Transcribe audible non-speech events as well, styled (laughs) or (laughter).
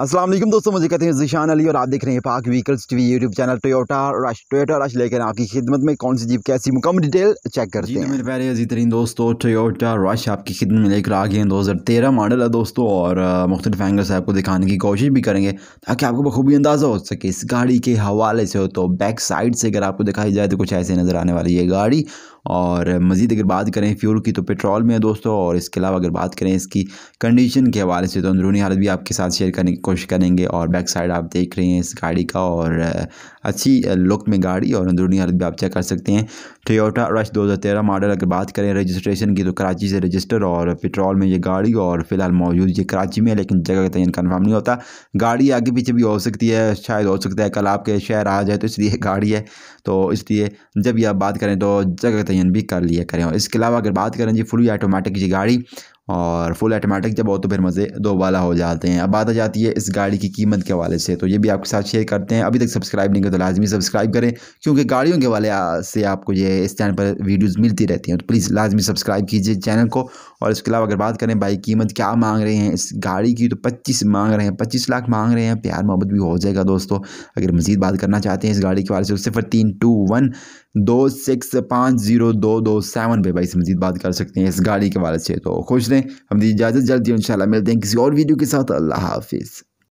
असलम दोस्तों मुझे कहते हैं जिशान अली और आप देख रहे हैं Pak vehicles TV YouTube channel Toyota Rush Toyota Rush लेकर आपकी खिदमत में कौन सी जीप कैसी मुकम्मल डिटेल चेक करते हैं मेरे प्यारे अजी तरीन दोस्तों टोयोटा रश आपकी खिदमत में लेकर आ गए हैं दो हज़ार तेरह मॉडल है दोस्तों और मुख्तलिफ एंगल से आपको दिखाने की कोशिश भी करेंगे ताकि आपको बखूबी अंदाज़ा हो सके इस गाड़ी के हवाले से हो तो बैक साइड से अगर आपको दिखाई जाए तो कुछ ऐसे नज़र आने वाली है गाड़ी और मज़ीद अगर बात करें फ्यूल की तो पेट्रोल में है दोस्तों और इसके अलावा अगर बात करें इसकी कंडीशन के हवाले से तो अंदरूनी हालत भी आपके साथ शेयर करने की कोशिश करेंगे और बैक साइड आप देख रहे हैं इस गाड़ी का और अच्छी लुक में गाड़ी और अंदरूनी हालत भी आप चेक कर सकते हैं टोयोटा रश 2013 मॉडल अगर बात करें रजिस्ट्रेशन की तो कराची से रजिस्टर और पेट्रोल में ये गाड़ी और फिलहाल मौजूद ये कराची में लेकिन जगह का तयन कन्फर्म नहीं होता गाड़ी आगे पीछे भी हो सकती है शायद हो सकता है कल आपके शहर आ जाए तो इसलिए (laughs) गाड़ी है तो इसलिए जब ये आप बात करें तो जगह का तयन भी कर लिया करें और इसके अलावा अगर बात करें जी फुली ऑटोमेटिक जी गाड़ी और फुल ऑटोमेटिक जब हो तो फिर मज़े दो वाला हो जाते हैं अब बात आ जाती है इस गाड़ी की कीमत के हवाले से तो ये भी आपके साथ शेयर करते हैं अभी तक सब्सक्राइब नहीं करें तो लाजमी सब्सक्राइब करें क्योंकि गाड़ियों के वाले से आपको ये इस चैनल पर वीडियोज़ मिलती रहती हैं तो प्लीज़ लाजमी सब्सक्राइब कीजिए चैनल को और इसके अलावा अगर बात करें बाइक कीमत क्या मांग रहे हैं इस गाड़ी की तो पच्चीस मांग रहे हैं पच्चीस लाख मांग रहे हैं प्यार मोहब्बत भी हो जाएगा दोस्तों अगर मज़ीद बात करना चाहते हैं इस गाड़ी के वाले से तो सिफर तीन टू वन दो सिक्स पाँच जीरो दो दो सेवन पे भाई से मजीद बात कर सकते हैं इस गाड़ी के वाले से तो खुश रहें हम दी इजाज़त जल्दी इन मिलते हैं किसी और वीडियो के साथ अल्लाह हाफिज़